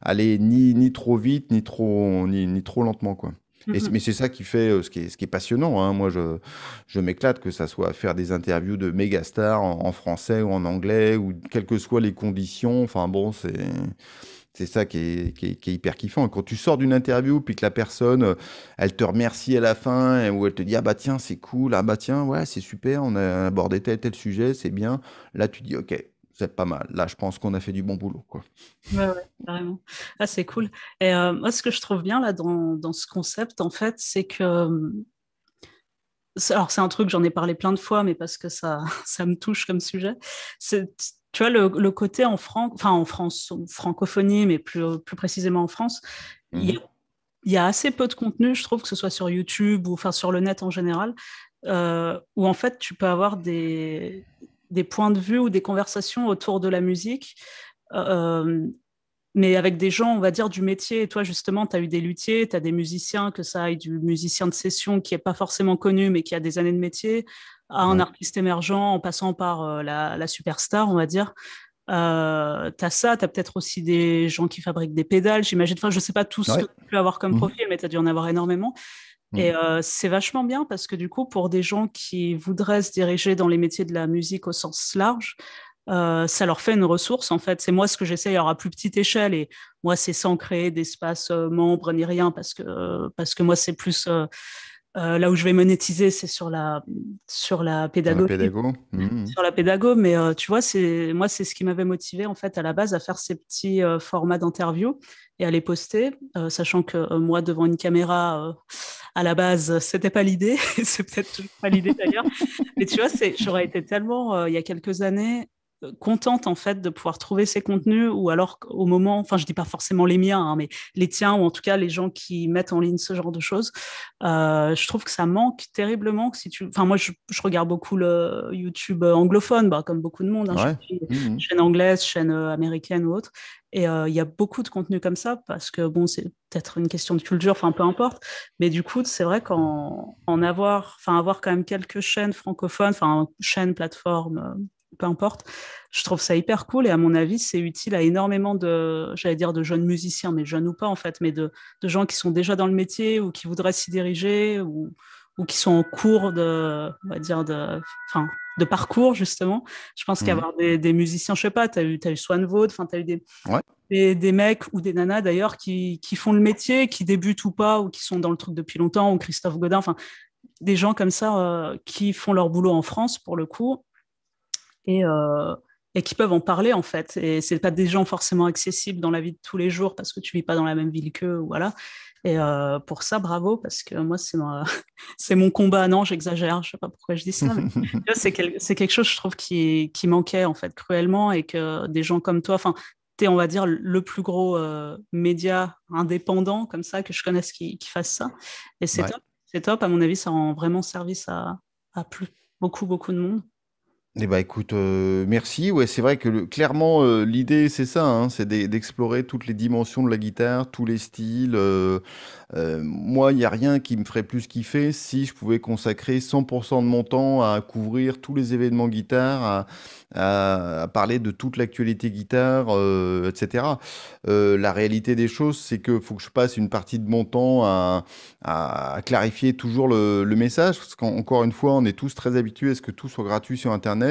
aller ni, ni trop vite, ni trop, ni, ni trop lentement, quoi. Mmh mais c'est ça qui fait euh, ce qui est, ce qui est passionnant. Hein. Moi, je, je m'éclate que ça soit faire des interviews de méga stars en, français ou en anglais, ou quelles que soient les conditions. Enfin bon, c'est c'est ça qui est, qui, est, hyper kiffant. quand tu sors d'une interview, puis que la personne, euh, elle te remercie à la fin, ou elle te dit Ah bah tiens, c'est cool, ah bah tiens, ouais, c'est super, on a abordé tel, tel sujet, c'est bien. Là, tu dis Ok, c'est pas mal. Là, je pense qu'on a fait du bon boulot. Quoi. Ouais, carrément. Ah, c'est cool. Et euh, moi, ce que je trouve bien là dans, dans ce concept, en fait, c'est que. Euh, alors, c'est un truc, j'en ai parlé plein de fois, mais parce que ça, ça me touche comme sujet. C'est, tu vois, le, le côté en, Fran... enfin, en France, francophonie, mais plus, plus précisément en France, mhm. il, y a, assez peu de contenu, je trouve, que ce soit sur YouTube ou enfin, sur le net en général, euh, où en fait tu peux avoir des, des points de vue ou des conversations autour de la musique, euh, mais avec des gens, on va dire, du métier. Et toi, justement, tu as eu des luthiers, tu as des musiciens, que ça aille du musicien de session qui n'est pas forcément connu, mais qui a des années de métier, à un artiste émergent en passant par euh, la, superstar, on va dire. Euh, tu as ça, tu as peut-être aussi des gens qui fabriquent des pédales, j'imagine. Enfin, je ne sais pas tout ce que tu peux avoir comme mhm. profil, mais tu as dû en avoir énormément. Mmh. Et c'est vachement bien parce que du coup, pour des gens qui voudraient se diriger dans les métiers de la musique au sens large, ça leur fait une ressource en fait. C'est moi ce que j'essaye à plus petite échelle et moi c'est sans créer d'espace membre ni rien parce que parce que moi c'est plus euh, là où je vais monétiser, c'est sur la, sur la pédagogie. Mmh. Sur la pédago. Mais euh, tu vois, c'est, moi, c'est ce qui m'avait motivé, en fait, à la base, à faire ces petits euh, formats d'interview et à les poster, sachant que moi, devant une caméra, à la base, c'était pas l'idée. c'est peut-être pas l'idée d'ailleurs. mais tu vois, c'est, j'aurais été tellement, il y a quelques années, contente en fait de pouvoir trouver ces contenus ou alors au moment, enfin je dis pas forcément les miens, hein, mais les tiens ou en tout cas les gens qui mettent en ligne ce genre de choses, euh, je trouve que ça manque terriblement. si tu, enfin moi je, regarde beaucoup le YouTube anglophone, bah, comme beaucoup de monde, hein, mmh, mmh. chaîne anglaise, chaîne euh, américaine ou autre, et euh, il y a beaucoup de contenus comme ça parce que bon c'est peut-être une question de culture, enfin peu importe, mais du coup c'est vrai qu'en en avoir, enfin avoir quand même quelques chaînes francophones, enfin chaînes plateformes peu importe. Je trouve ça hyper cool et à mon avis, c'est utile à énormément de, j'allais dire, de jeunes musiciens, mais jeunes ou pas en fait, mais de, de gens qui sont déjà dans le métier ou qui voudraient s'y diriger ou, ou qui sont en cours de, on va dire, de, de parcours justement. Je pense qu'il mmh qu'avoir des, des, musiciens, je sais pas, tu as eu, as eu Swan Vaud, enfin, tu as eu des, des, des, mecs ou des nanas d'ailleurs qui, qui font le métier, qui débutent ou pas, ou qui sont dans le truc depuis longtemps, ou Christophe Godin, enfin, des gens comme ça euh, qui font leur boulot en France pour le coup euh, et, qui peuvent en parler en fait. Et c'est pas des gens forcément accessibles dans la vie de tous les jours parce que tu vis pas dans la même ville qu'eux, voilà. Et euh, pour ça, bravo, parce que moi, c'est mon combat. Non, j'exagère, je sais pas pourquoi je dis ça, mais c'est quelque chose, je trouve, qui... manquait, en fait, cruellement, et que des gens comme toi, enfin, tu es, on va dire, le plus gros euh, média indépendant, comme ça, que je connaisse qui, fasse ça. Et c'est top, c'est top. À mon avis, ça rend vraiment service à, à plus... beaucoup, beaucoup de monde. Eh ben, écoute, euh, merci. Ouais, c'est vrai que clairement, euh, l'idée, c'est ça, hein, c'est d'explorer toutes les dimensions de la guitare, tous les styles. Euh, moi, il n'y a rien qui me ferait plus kiffer si je pouvais consacrer 100% de mon temps à couvrir tous les événements guitare, à, parler de toute l'actualité guitare, etc. la réalité des choses, c'est que faut que je passe une partie de mon temps à, clarifier toujours le message, parce qu'encore une fois, on est tous très habitués à ce que tout soit gratuit sur Internet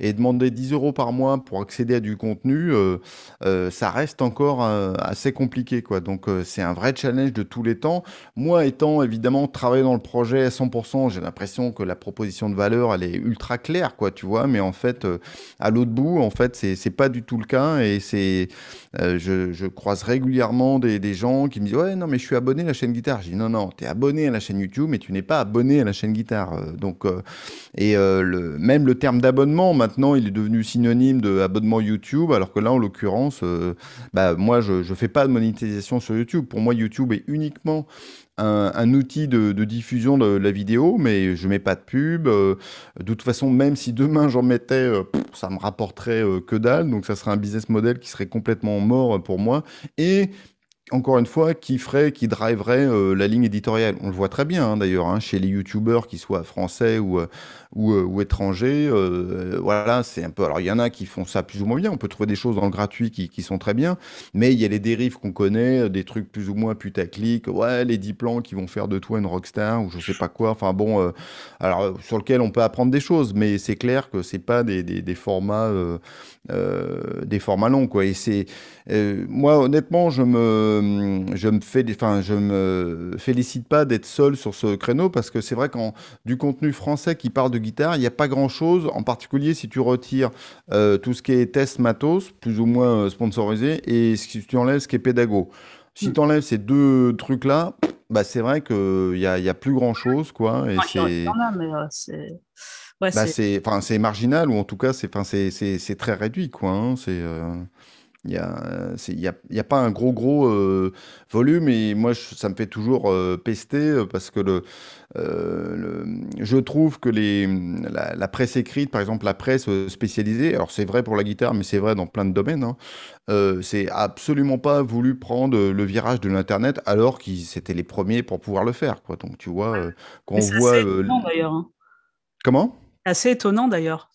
et, demander 10 euros par mois pour accéder à du contenu, euh, euh, ça reste encore euh, assez compliqué. Quoi. Donc c'est un vrai challenge de tous les temps. Moi, étant évidemment travaillé dans le projet à 100%, j'ai l'impression que la proposition de valeur, elle est ultra claire, quoi, tu vois. Mais en fait, à l'autre bout, en fait, c'est pas du tout le cas. Et c'est, je, croise régulièrement des, gens qui me disent ouais, non, mais je suis abonné à la chaîne guitare. Je dis non, non, es abonné à la chaîne YouTube, mais tu n'es pas abonné à la chaîne guitare. Donc, et le, même le le terme d'abonnement, maintenant, il est devenu synonyme de abonnement YouTube, alors que là, en l'occurrence, euh, bah, moi, je ne fais pas de monétisation sur YouTube. Pour moi, YouTube est uniquement un, outil de, diffusion de la vidéo, mais je ne mets pas de pub. Euh, de toute façon, même si demain j'en mettais, euh, ça me rapporterait que dalle. Donc ça serait un business model qui serait complètement mort pour moi. Et encore une fois, qui ferait, qui driverait la ligne éditoriale. On le voit très bien hein, d'ailleurs hein, chez les youtubeurs, qu'ils soient français ou, ou, euh, ou étrangers. Euh, euh, voilà, c'est un peu. Alors, il y en a qui font ça plus ou moins bien. On peut trouver des choses en gratuit qui, qui sont très bien, mais il y a les dérives qu'on connaît, des trucs plus ou moins putaclic. Ouais, les 10 plans qui vont faire de toi une rockstar ou je sais pas quoi. Enfin bon, alors sur lequel on peut apprendre des choses, mais c'est clair que c'est pas des, des, des formats des formats longs quoi. Et c'est moi honnêtement, je me je me fais enfin je me félicite pas d'être seul sur ce créneau parce que c'est vrai qu'en du contenu français qui parle de guitare, il n'y a pas grand-chose, en particulier si tu retires euh, tout ce qui est test matos, plus ou moins euh, sponsorisé, et si tu enlèves ce qui est pédago. Si mm. tu enlèves ces deux trucs-là, bah, c'est vrai qu'il n'y a, y a, plus grand-chose. quoi. Et c'est... Enfin, c'est marginal, ou en tout cas, c'est, enfin, c'est, très réduit. quoi. Hein, c'est, euh, il n'y a, y a, euh, a, pas un gros, gros euh, volume. Et moi, ça me fait toujours euh, pester parce que le, je trouve que les, la, presse écrite, par exemple, la presse spécialisée, alors c'est vrai pour la guitare, mais c'est vrai dans plein de domaines, hein, c'est absolument pas voulu prendre le virage de l'Internet alors qu'ils étaient les premiers pour pouvoir le faire. Quoi. Donc, tu vois, qu'on voit Étonnant, d'ailleurs hein. Comment Assez étonnant d'ailleurs.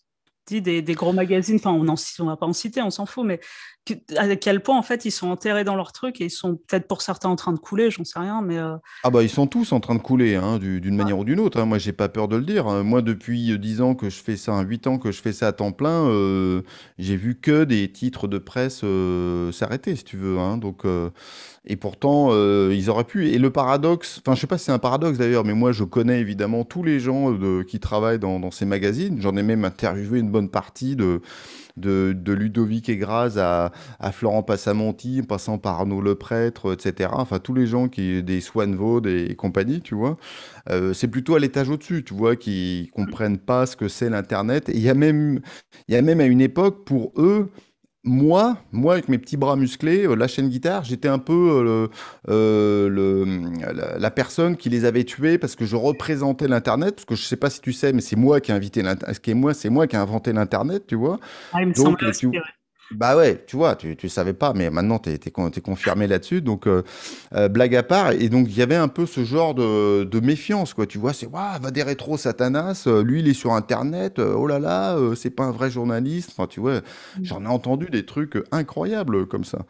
Dit des, des, gros magazines, enfin, on ne va pas en citer, on s'en fout, mais à quel point en fait ils sont enterrés dans leur truc et ils sont peut-être pour certains en train de couler, j'en sais rien, mais euh, ah bah ils sont tous en train de couler hein, d'une manière ou d'une autre. Hein. Moi j'ai pas peur de le dire. Hein. Moi depuis 10 euh, ans que je fais ça, 8 hein, ans que je fais ça à temps plein, euh, j'ai vu que des titres de presse s'arrêtaient, s'arrêter si tu veux. Donc et pourtant ils auraient pu. Et le paradoxe, enfin je sais pas si c'est un paradoxe d'ailleurs, mais moi je connais évidemment tous les gens qui travaillent dans ces magazines. J'en ai même interviewé une bonne partie de de, Ludovic Egras à, à, Florent Passamonti, en passant par Arnaud Leprêtre, etc. Enfin, tous les gens qui, des Swanvaux, et compagnie, tu vois. Euh, c'est plutôt à l'étage au-dessus, tu vois, qui comprennent pas ce que c'est l'Internet. Il y, même, y a même à une époque, pour eux, moi, moi avec mes petits bras musclés, euh, la chaîne guitare, j'étais un peu euh, euh, la, personne qui les avait tués parce que je représentais l'internet. Parce que je sais pas si tu sais, mais c'est moi qui ai invité l'internet. moi, c'est moi qui inventé l'internet, tu vois. Ah, bah ouais, tu vois, tu, tu savais pas, mais maintenant tu es, confirmé là-dessus. Donc, euh, euh, blague à part. Et donc, il y avait un peu ce genre de, de méfiance, quoi. Tu vois, c'est, waouh, va des rétro Satanas, euh, lui il est sur Internet, oh là là, c'est pas un vrai journaliste. Enfin, tu vois, mmh. j'en ai entendu des trucs incroyables comme ça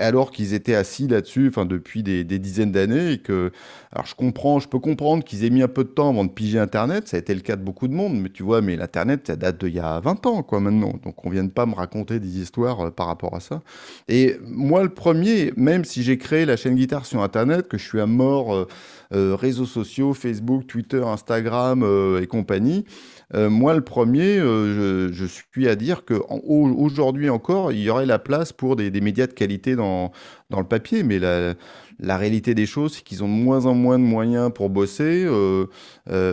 alors qu'ils étaient assis là-dessus enfin depuis des, dizaines d'années et que alors je comprends je peux comprendre qu'ils aient mis un peu de temps avant de piger internet ça a été le cas de beaucoup de monde mais tu vois mais l'internet ça date d'il y a 20 ans quoi maintenant donc on vient de pas me raconter des histoires euh, par rapport à ça et moi le premier même si j'ai créé la chaîne guitare sur internet que je suis à mort euh, euh, réseaux sociaux Facebook Twitter Instagram et compagnie euh, moi, le premier, euh, je, suis à dire qu'aujourd'hui encore, il y aurait la place pour des, médias de qualité dans, dans le papier, mais la, réalité des choses, c'est qu'ils ont de moins en moins de moyens pour bosser. Euh,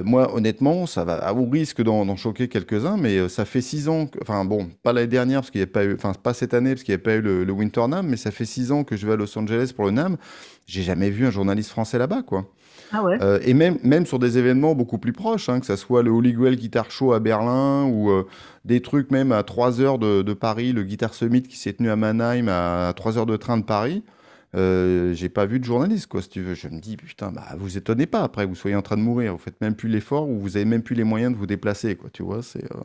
moi, honnêtement, ça va au risque d'en choquer quelques-uns, mais ça fait six ans, enfin bon, pas l'année dernière, parce qu'il n'y a pas eu, enfin pas cette année, parce qu'il n'y a pas eu le, le Winter NAM, mais ça fait six ans que je vais à Los Angeles pour le NAM. J'ai jamais vu un journaliste français là-bas, quoi. Ah euh, et même, même sur des événements beaucoup plus proches, hein, que ce soit le Holy Grail Guitar Show à Berlin ou euh, des trucs même à 3 heures de, Paris, le Guitar Summit qui s'est tenu à Mannheim à 3 heures de train de Paris. Euh, j'ai pas vu de journaliste, quoi, si tu veux. Je me dis, putain, bah, vous étonnez pas après, vous soyez en train de mourir, vous faites même plus l'effort ou vous avez même plus les moyens de vous déplacer, quoi, tu vois. C'est, euh.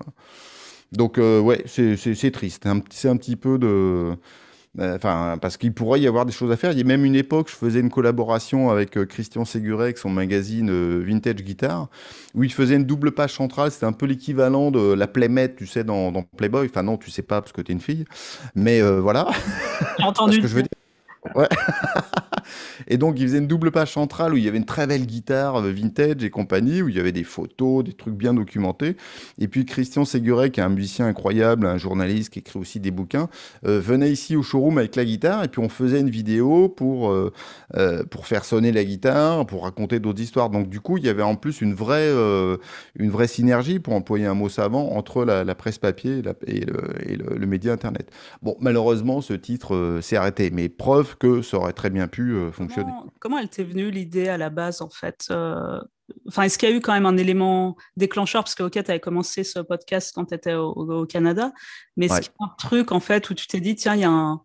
Donc, ouais, c'est, triste. C'est un, petit peu de. Euh, enfin, parce qu'il pourrait y avoir des choses à faire. Il y a même une époque, je faisais une collaboration avec euh, Christian Séguret avec son magazine euh, Vintage Guitar, où il faisait une double page centrale. C'était un peu l'équivalent de la playmate, tu sais, dans, Playboy. Enfin, non, tu sais pas parce que t'es une fille. Mais voilà. entendu. que je veux dire Ouais. et donc, il faisait une double page centrale où il y avait une très belle guitare euh, vintage et compagnie, où il y avait des photos, des trucs bien documentés. Et puis, Christian Séguret qui est un musicien incroyable, un journaliste qui écrit aussi des bouquins, euh, venait ici au showroom avec la guitare. Et puis, on faisait une vidéo pour, euh, pour faire sonner la guitare, pour raconter d'autres histoires. Donc, du coup, il y avait en plus une vraie, une vraie synergie, pour employer un mot savant, entre la, presse papier et, le, le, média Internet. Bon, malheureusement, ce titre s'est arrêté. Mais preuve que ça aurait très bien pu euh, fonctionner. Comment, elle t'est venue l'idée à la base, en fait euh, Enfin, est-ce qu'il y a eu quand même un élément déclencheur Parce que, ok, tu avais commencé ce podcast quand tu étais au, Canada, mais est-ce qu'il y a un truc, en fait, où tu t'es dit, tiens, il y a un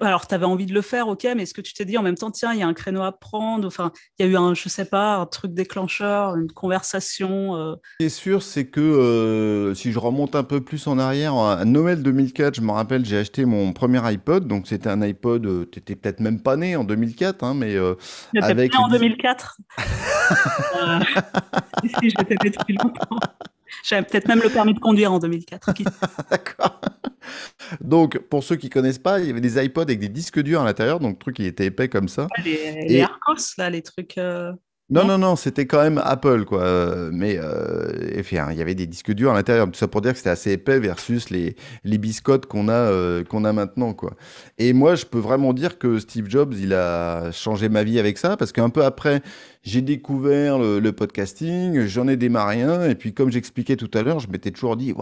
alors tu avais envie de le faire ok mais est-ce que tu t'es dit en même temps tiens il y a un créneau à prendre enfin il y a eu un je sais pas un truc déclencheur une conversation euh. ce qui est sûr c'est que euh, si je remonte un peu plus en arrière à Noël 2004 je me rappelle j'ai acheté mon premier iPod donc c'était un iPod euh, tu peut-être même pas né en 2004 hein, mais avec né en 2004 si j'étais depuis longtemps j'avais peut-être même le permis de conduire en 2004. D'accord. Donc, pour ceux qui ne connaissent pas, il y avait des iPods avec des disques durs à l'intérieur, donc le truc, il était épais comme ça. Les, Et... là, les trucs. Euh, non, non, non, c'était quand même Apple, quoi. Euh, mais enfin, euh, hein, il y avait des disques durs à l'intérieur. Tout ça pour dire que c'était assez épais versus les, les biscottes qu'on a, qu'on a maintenant, quoi. Et moi, je peux vraiment dire que Steve Jobs, il a changé ma vie avec ça, parce qu'un peu après, j'ai découvert le, podcasting, j'en ai démarré un, et puis comme j'expliquais tout à l'heure, je m'étais toujours dit,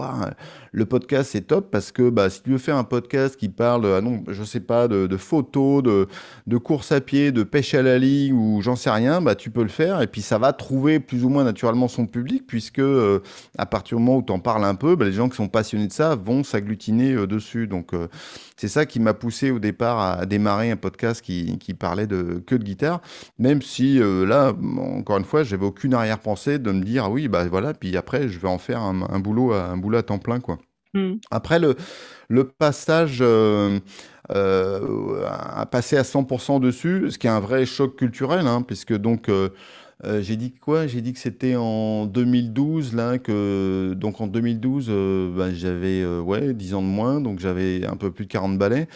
le podcast c'est top parce que bah, si tu veux faire un podcast qui parle, ah non, je sais pas, de, photos, de, de course à pied, de pêche à la ligne ou j'en sais rien, bah, tu peux le faire, et puis ça va trouver plus ou moins naturellement son public, puisque euh, à partir du moment où tu en parles un peu, bah, les gens qui sont passionnés de ça vont s'agglutiner euh, dessus. Donc euh, c'est ça qui m'a poussé au départ à, démarrer un podcast qui, qui parlait de, que de guitare, même si là, encore une fois, j'avais aucune arrière-pensée de me dire ah oui, bah voilà, puis après, je vais en faire un, boulot, à, euh, un boulot à temps plein, quoi. Hmm. Après le, passage euh, euh, à passer à 100% dessus, ce qui est un vrai choc culturel, hein, puisque donc euh, j'ai dit quoi J'ai dit que c'était en 2012, là, que. Donc en 2012, euh, bah, j'avais euh, ouais, 10 ans de moins, donc j'avais un peu plus de 40 balais.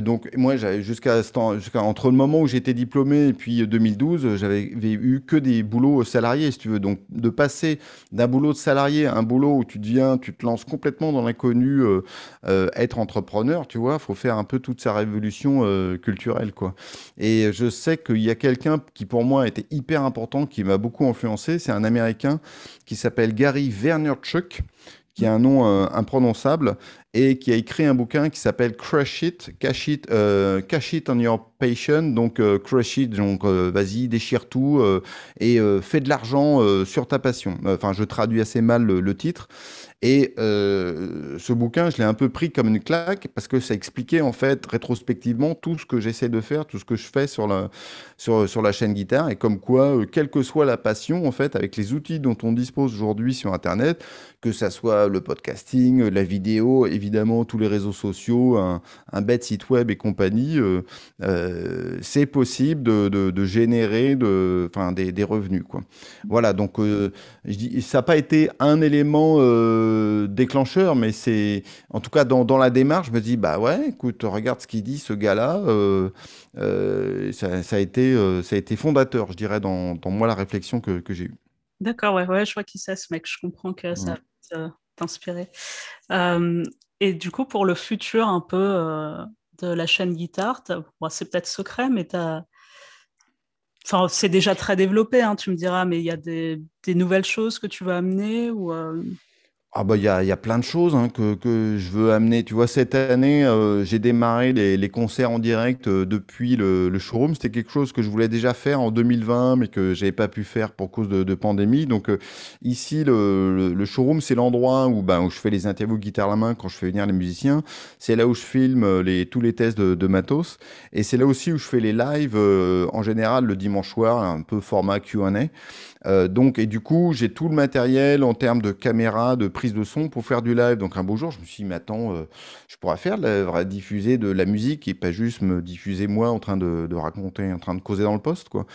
donc moi, jusqu'à ce temps, jusqu'à entre le moment où j'étais diplômé et puis 2012, j'avais eu que des boulots salariés, si tu veux. Donc de passer d'un boulot de salarié à un boulot où tu viens, tu te lances complètement dans l'inconnu, être entrepreneur, tu vois, il faut faire un peu toute sa révolution culturelle, quoi. Et je sais qu'il y a quelqu'un qui pour moi était hyper important qui m'a beaucoup influencé. C'est un Américain qui s'appelle Gary chuck qui a un nom euh, imprononçable et qui a écrit un bouquin qui s'appelle Crush It, Cash It, euh, Cash It on Your Passion. Donc, euh, Crush It, donc euh, vas-y, déchire tout et fais de l'argent sur ta passion. Enfin, je traduis assez mal le, titre. Et ce bouquin, je l'ai un peu pris comme une claque parce que ça expliquait en fait rétrospectivement tout ce que j'essaie de faire, tout ce que je fais sur la, sur, sur la chaîne guitare et comme quoi, quelle que soit la passion, en fait, avec les outils dont on dispose aujourd'hui sur Internet, que ça soit le podcasting, la vidéo, évidemment, évidemment tous les réseaux sociaux, un, un bête site web et compagnie, euh, euh, c'est possible de, de, générer de, des, des, revenus. Quoi. Voilà, donc euh, je ça n'a pas été un élément déclencheur, mais c'est en tout cas dans, dans, la démarche, je me dis, bah ouais, écoute, regarde ce qu'il dit, ce gars-là, ça, ça, a été, ça a été fondateur, je dirais, dans, dans moi la réflexion que, que j'ai eue. D'accord, ouais, ouais, je vois qui c'est ce mec, je comprends que ça va t'inspirer. Et du coup, pour le futur un peu euh, de la chaîne guitare, c'est peut-être secret, mais c'est déjà très développé, hein, tu me diras, mais il y a des, nouvelles choses que tu vas amener ou euh, ah bah, il y a, plein de choses hein, que, que, je veux amener. Tu vois, cette année, euh, j'ai démarré les, concerts en direct euh, depuis le, showroom. C'était quelque chose que je voulais déjà faire en 2020, mais que j'avais pas pu faire pour cause de, pandémie. Donc euh, ici, le, showroom, c'est l'endroit où, ben, où je fais les interviews guitare à la main quand je fais venir les musiciens. C'est là où je filme les, tous les tests de, matos. Et c'est là aussi où je fais les lives, en général, le dimanche soir, un peu format Q&A. donc, et du coup, j'ai tout le matériel en termes de caméra, de prise de son pour faire du live. Donc un beau jour, je me suis dit, mais attends, euh, je pourrais faire, diffuser de la musique et pas juste me diffuser moi en train de, raconter, en train de causer dans le poste. Quoi.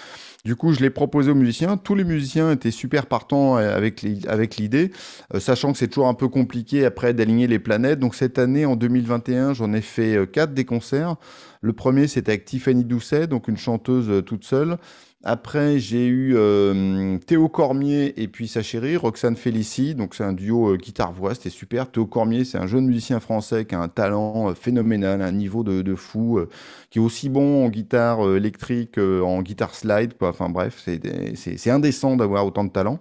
Du coup, je l'ai proposé aux musiciens. Tous les musiciens étaient super partants avec l'idée, euh, sachant que c'est toujours un peu compliqué après d'aligner les planètes. Donc cette année, en 2021, j'en ai fait euh, quatre des concerts. Le premier, c'était avec Tiffany Doucet, donc une chanteuse toute seule. Après, j'ai eu euh, Théo Cormier et puis sa chérie, Roxane Félicie. Donc, c'est un duo euh, guitare-voix, c'était super. Théo Cormier, c'est un jeune musicien français qui a un talent euh, phénoménal, un niveau de, de fou qui est aussi bon en guitare euh, électrique, euh, en guitare slide, quoi. Enfin bref, c'est indécent d'avoir autant de talent.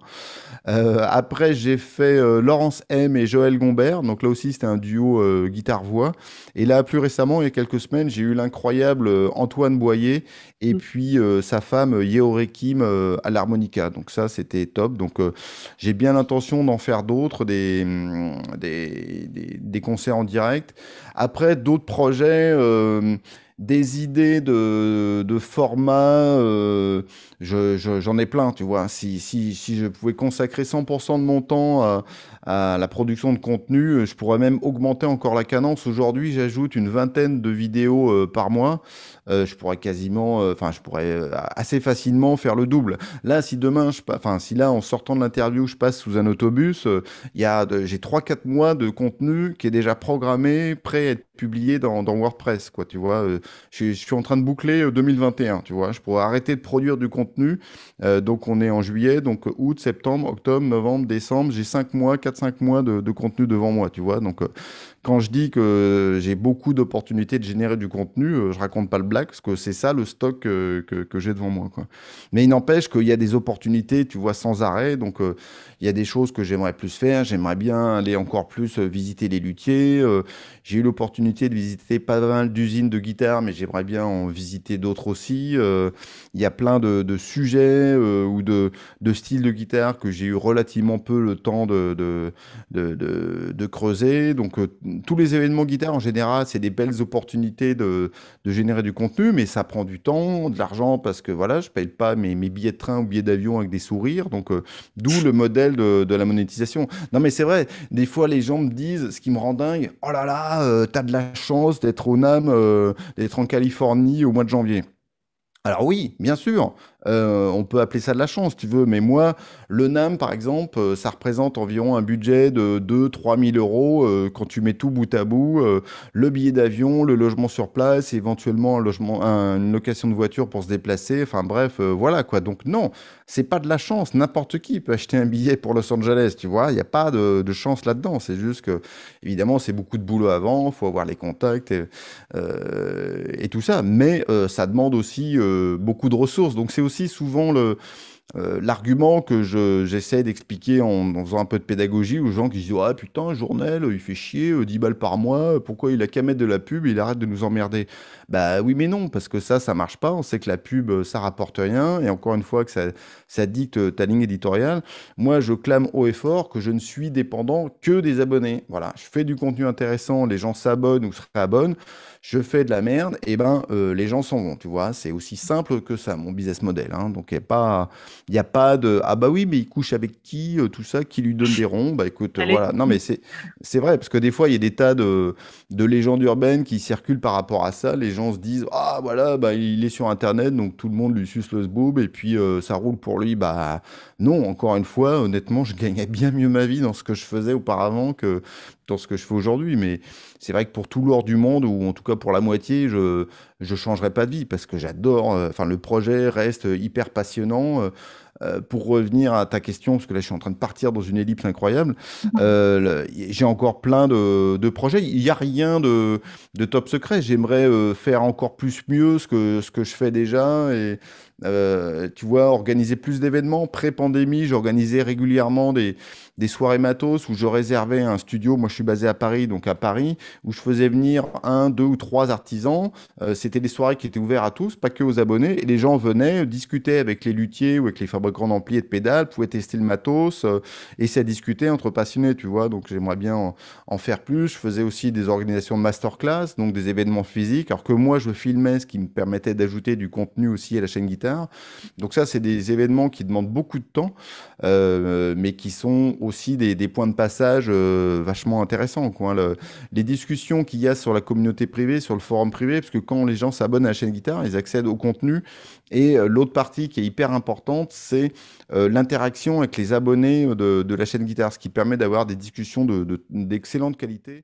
Euh, après, j'ai fait euh, Laurence M et Joël Gombert. Donc là aussi, c'était un duo guitare-voix. Et là, plus récemment, il y a quelques semaines, j'ai eu l'incroyable Antoine Boyer et mm. puis sa femme Yeore Kim à l'harmonica. Donc ça, c'était top. Donc j'ai bien l'intention d'en faire d'autres, des, mm, des, des, des, concerts en direct. Après, d'autres projets des idées de, format, euh, j'en ai plein, tu vois. Si, je pouvais consacrer 100% de mon temps à, la production de contenu, euh, je pourrais même augmenter encore la cadence. Aujourd'hui, j'ajoute une vingtaine de vidéos euh, par mois. je pourrais quasiment, enfin, je pourrais assez facilement faire le double. Là, si demain, enfin, si là, en sortant de l'interview, je passe sous un autobus, il y j'ai 3-4 mois de contenu qui est déjà programmé, prêt à être publié dans, dans WordPress, quoi, tu vois je, suis en train de boucler 2021, euh, tu vois. Je pourrais arrêter de produire du contenu. Euh, donc, on est en juillet, donc euh, août, septembre, octobre, novembre, décembre. J'ai 5 mois, 4-5 mois de, contenu devant moi, tu vois. Donc, quand je dis que j'ai beaucoup d'opportunités de générer du contenu, je raconte pas le blague, parce que c'est ça le stock que, j'ai devant moi. Mais il n'empêche qu'il y a des opportunités, tu vois, sans arrêt. Donc, il y a des choses que j'aimerais plus faire. J'aimerais bien aller encore plus visiter les luthiers. j'ai eu l'opportunité de visiter pas mal d'usines de guitare mais j'aimerais bien en visiter d'autres aussi. Euh, il y a plein de, sujets euh, ou de, styles de guitare que j'ai eu relativement peu le temps de, de, creuser. Donc euh, tous les événements guitare en général, c'est des belles opportunités de, générer du contenu, mais ça prend du temps, de l'argent, parce que voilà, je paye pas mes, mes billets de train ou billets d'avion avec des sourires. Donc, d'où le modèle de, la monétisation. Non, mais c'est vrai, des fois, les gens me disent, ce qui me rend dingue, oh là là, tu t'as de la chance d'être au NAM, d'être en Californie au mois de janvier. Alors oui, bien sûr, euh, on peut appeler ça de la chance, tu veux. Mais moi, le NAM, par exemple, euh, ça représente environ un budget de 2-3 000 euros euh, quand tu mets tout bout à bout, le billet d'avion, le logement sur place, éventuellement un logement, une location de voiture pour se déplacer. Enfin bref, voilà quoi. Donc non, c'est pas de la chance. N'importe qui peut acheter un billet pour Los Angeles, tu vois. Il n'y a pas de, chance là-dedans. C'est juste que, évidemment, c'est beaucoup de boulot avant. Il faut avoir les contacts et, tout ça. Mais ça demande aussi beaucoup de ressources. Donc c'est aussi souvent le, euh, l'argument que j'essaie d'expliquer en, faisant un peu de pédagogie aux gens qui disent Ah putain, journal, il fait chier, 10 euh, balles par mois, pourquoi il a qu'à mettre de la pub, il arrête de nous emmerder Bah oui, mais non, parce que ça, ça marche pas. On sait que la pub, euh, ça rapporte rien. Et encore une fois, que ça, ça dicte ta ligne éditoriale. Moi, je clame haut et fort que je ne suis dépendant que des abonnés. Voilà, je fais du contenu intéressant, les gens s'abonnent ou se réabonnent je fais de la merde, et eh ben euh, les gens s'en vont, tu vois. C'est aussi simple que ça, mon business model. Hein. Donc il n'y a, pas, y a pas de ah bah oui, mais il couche avec qui, euh, tout ça, qui lui donne des ronds. Bah écoute, voilà. Non, mais c'est vrai, parce que des fois, il y a des tas de, de légendes urbaines qui circulent par rapport à ça. Les gens se disent ah voilà, bah, il est sur Internet, donc tout le monde lui suce le boob et puis euh, ça roule pour lui. Bah non, encore une fois, honnêtement, je gagnais bien mieux ma vie dans ce que je faisais auparavant que dans ce que je fais aujourd'hui, mais c'est vrai que pour tout l'or du monde, ou en tout cas pour la moitié, je ne changerai pas de vie parce que j'adore, euh, enfin, le projet reste hyper passionnant. Euh, euh, pour revenir à ta question, parce que là, je suis en train de partir dans une ellipse incroyable, mhm. euh, j'ai encore plein de, projets. Il n'y a rien de, top secret. J'aimerais euh, faire encore plus mieux ce que, ce que je fais déjà. Et, tu vois, organiser plus d'événements. Pré-pandémie, j'organisais régulièrement des, soirées matos où je réservais un studio. Moi, je suis basé à Paris, donc à Paris, où je faisais venir un, deux ou trois artisans. C'était des soirées qui étaient ouvertes à tous, pas que aux abonnés. Et les gens venaient, discuter avec les luthiers ou avec les fabricants grand ampli et de pédales, pouvait tester le matos, euh, et c'est à discuter entre passionnés, tu vois. Donc j'aimerais bien en, faire plus. Je faisais aussi des organisations de masterclass, donc des événements physiques, alors que moi je filmais, ce qui me permettait d'ajouter du contenu aussi à la chaîne guitare. Donc ça, c'est des événements qui demandent beaucoup de temps, euh, mais qui sont aussi des, points de passage euh, vachement intéressants. Quoi. Hein. les discussions qu'il y a sur la communauté privée, sur le forum privé, parce que quand les gens s'abonnent à la chaîne guitare, ils accèdent au contenu et euh, l'autre partie qui est hyper importante, c'est euh, l'interaction avec les abonnés de, la chaîne Guitare, ce qui permet d'avoir des discussions d'excellente qualité.